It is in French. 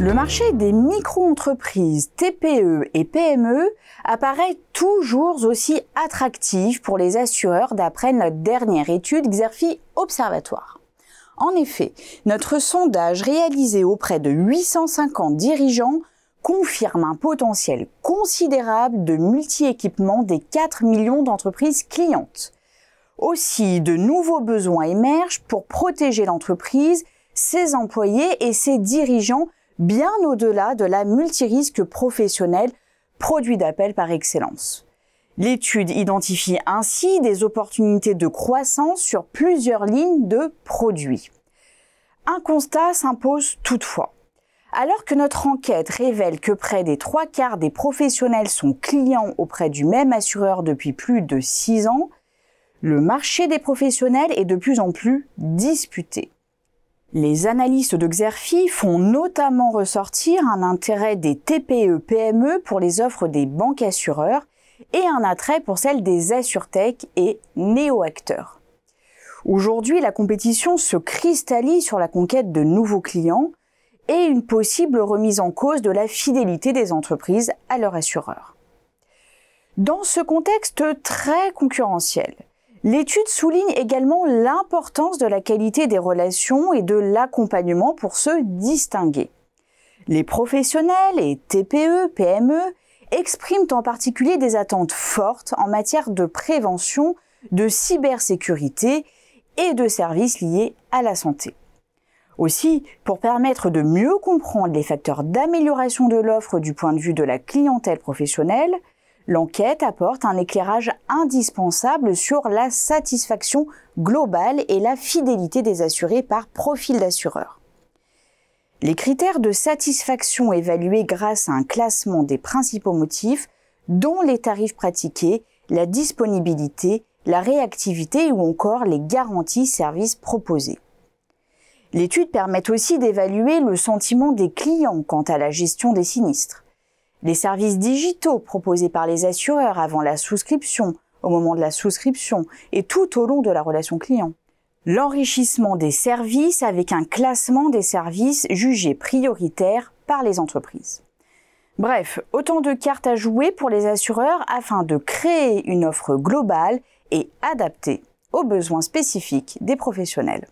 Le marché des micro-entreprises, TPE et PME apparaît toujours aussi attractif pour les assureurs d'après notre dernière étude Xerfi Observatoire. En effet, notre sondage réalisé auprès de 850 dirigeants confirme un potentiel considérable de multi-équipement des 4 millions d'entreprises clientes. Aussi, de nouveaux besoins émergent pour protéger l'entreprise, ses employés et ses dirigeants bien au-delà de la multirisque professionnelle, produit d'appel par excellence. L'étude identifie ainsi des opportunités de croissance sur plusieurs lignes de produits. Un constat s'impose toutefois. Alors que notre enquête révèle que près des trois quarts des professionnels sont clients auprès du même assureur depuis plus de six ans, le marché des professionnels est de plus en plus disputé. Les analystes de Xerfi font notamment ressortir un intérêt des TPE-PME e pour les offres des banques assureurs et un attrait pour celles des assurtech et Néoacteurs. Aujourd'hui, la compétition se cristallise sur la conquête de nouveaux clients et une possible remise en cause de la fidélité des entreprises à leurs assureurs. Dans ce contexte très concurrentiel, L'étude souligne également l'importance de la qualité des relations et de l'accompagnement pour se distinguer. Les professionnels et TPE, PME expriment en particulier des attentes fortes en matière de prévention, de cybersécurité et de services liés à la santé. Aussi, pour permettre de mieux comprendre les facteurs d'amélioration de l'offre du point de vue de la clientèle professionnelle, L'enquête apporte un éclairage indispensable sur la satisfaction globale et la fidélité des assurés par profil d'assureur. Les critères de satisfaction évalués grâce à un classement des principaux motifs, dont les tarifs pratiqués, la disponibilité, la réactivité ou encore les garanties services proposés. L'étude permet aussi d'évaluer le sentiment des clients quant à la gestion des sinistres les services digitaux proposés par les assureurs avant la souscription, au moment de la souscription et tout au long de la relation client. L'enrichissement des services avec un classement des services jugés prioritaires par les entreprises. Bref, autant de cartes à jouer pour les assureurs afin de créer une offre globale et adaptée aux besoins spécifiques des professionnels.